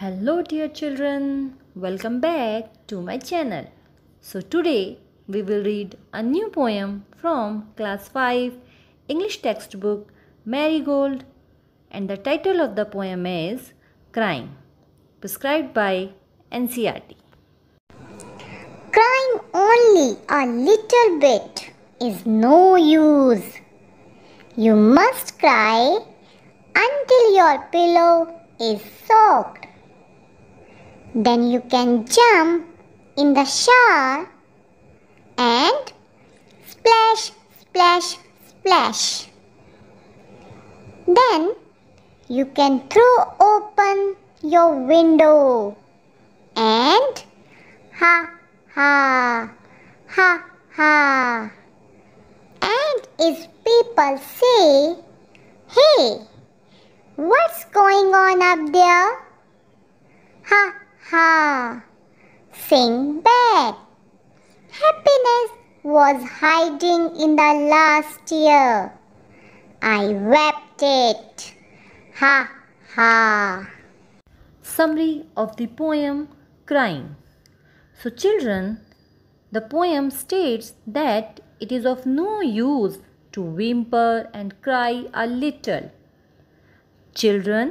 Hello dear children, welcome back to my channel. So today we will read a new poem from class 5 English textbook Marigold and the title of the poem is Crying prescribed by NCRT. Crying only a little bit is no use you must cry until your pillow is soaked. Then you can jump in the shower and splash, splash, splash. Then you can throw open your window and ha ha ha ha is people say, Hey, what's going on up there? Ha ha, sing back. Happiness was hiding in the last year. I wept it. Ha ha. Summary of the poem Crying. So, children, the poem states that it is of no use to whimper and cry a little. Children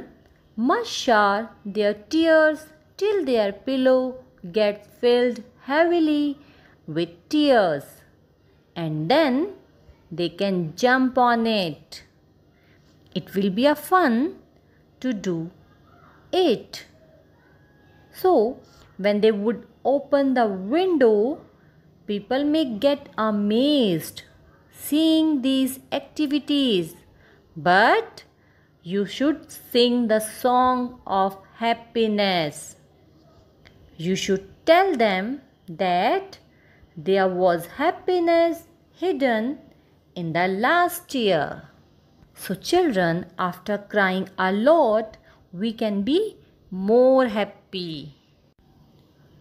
must shower their tears till their pillow gets filled heavily with tears and then they can jump on it. It will be a fun to do it. So, when they would open the window, People may get amazed seeing these activities, but you should sing the song of happiness. You should tell them that there was happiness hidden in the last year. So, children, after crying a lot, we can be more happy.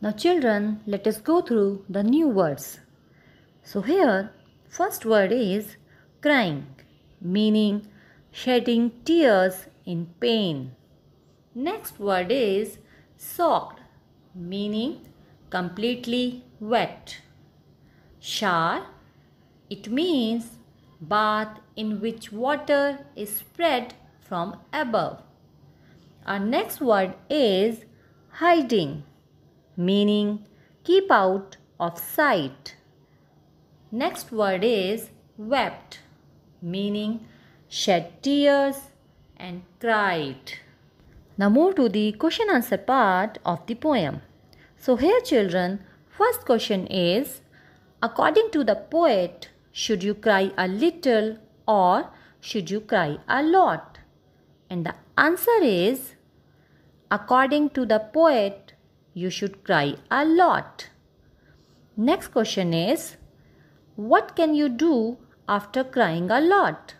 Now, children, let us go through the new words. So, here, first word is crying, meaning shedding tears in pain. Next word is soaked, meaning completely wet. Shower, it means bath in which water is spread from above. Our next word is hiding meaning keep out of sight. Next word is wept, meaning shed tears and cried. Now move to the question answer part of the poem. So here children, first question is according to the poet, should you cry a little or should you cry a lot? And the answer is according to the poet, you should cry a lot. Next question is What can you do after crying a lot?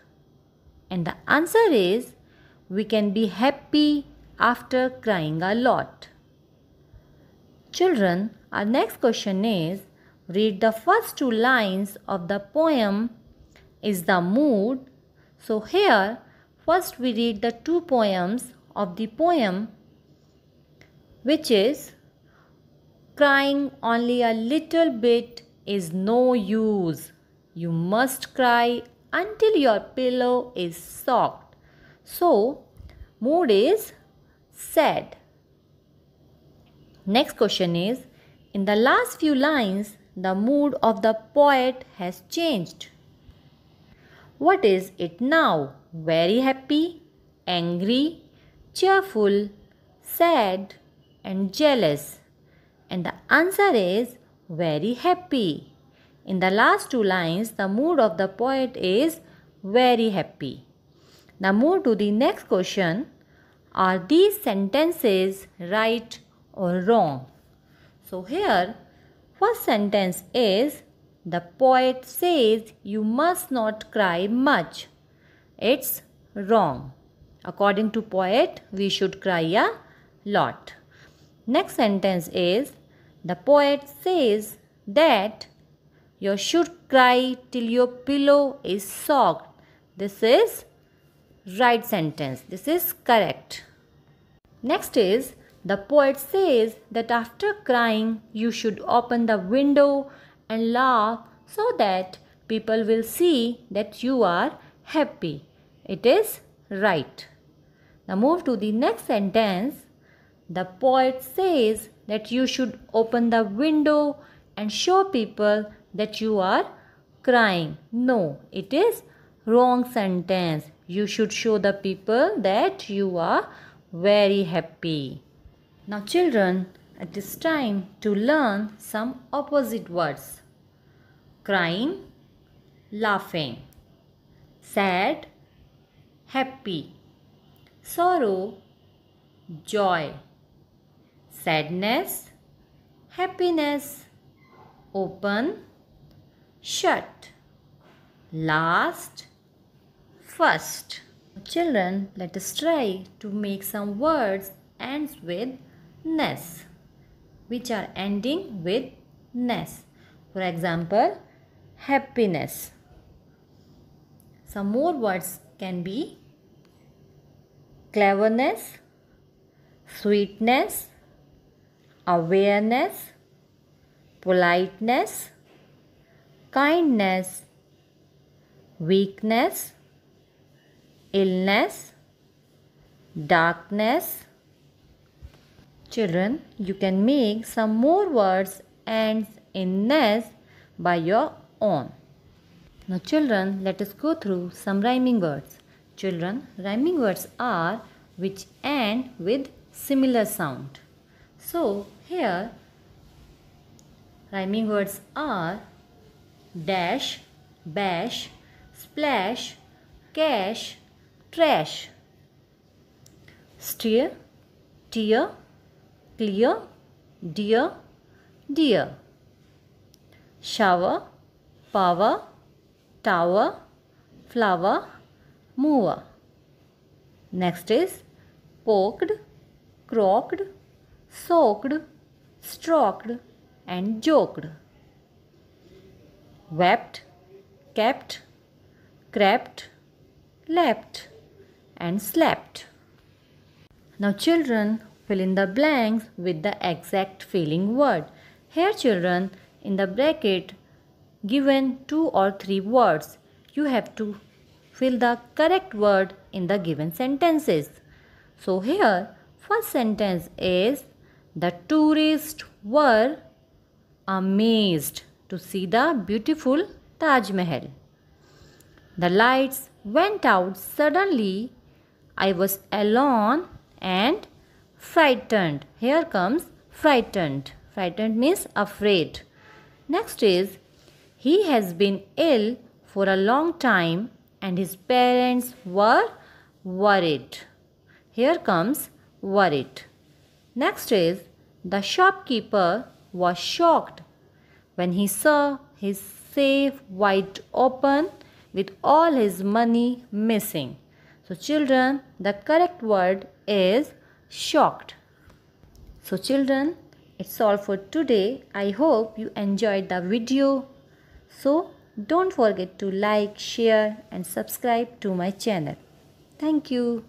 And the answer is We can be happy after crying a lot. Children, our next question is Read the first two lines of the poem Is the Mood? So here, first we read the two poems of the poem which is Crying only a little bit is no use. You must cry until your pillow is soaked. So, mood is sad. Next question is In the last few lines, the mood of the poet has changed. What is it now? Very happy, angry, cheerful, sad, and jealous. And the answer is very happy. In the last two lines, the mood of the poet is very happy. Now move to the next question. Are these sentences right or wrong? So here, first sentence is, the poet says you must not cry much. It's wrong. According to poet, we should cry a lot. Next sentence is The poet says that you should cry till your pillow is soaked. This is right sentence. This is correct. Next is the poet says that after crying you should open the window and laugh so that people will see that you are happy. It is right. Now move to the next sentence. The poet says that you should open the window and show people that you are crying. No, it is wrong sentence. You should show the people that you are very happy. Now children, it is time to learn some opposite words. Crying, laughing, sad, happy, sorrow, joy sadness, happiness, open, shut, last, first. Children, let us try to make some words ends with ness, which are ending with ness. For example, happiness. Some more words can be cleverness, sweetness, awareness, politeness, kindness, weakness, illness, darkness. Children, you can make some more words ends in ness by your own. Now children, let us go through some rhyming words. Children, rhyming words are which end with similar sound. So here rhyming words are dash, bash, splash, cash, trash, steer, tear, clear, dear, dear, shower, power, tower, flower, mover. Next is poked, crocked, soaked, stroked, and joked. Wept, kept, crept, leapt, and slept. Now, children, fill in the blanks with the exact feeling word. Here, children, in the bracket, given two or three words. You have to fill the correct word in the given sentences. So, here, first sentence is the tourists were amazed to see the beautiful Taj Mahal. The lights went out suddenly. I was alone and frightened. Here comes frightened. Frightened means afraid. Next is he has been ill for a long time and his parents were worried. Here comes worried. Next is the shopkeeper was shocked when he saw his safe wide open with all his money missing. So, children, the correct word is shocked. So, children, it's all for today. I hope you enjoyed the video. So, don't forget to like, share, and subscribe to my channel. Thank you.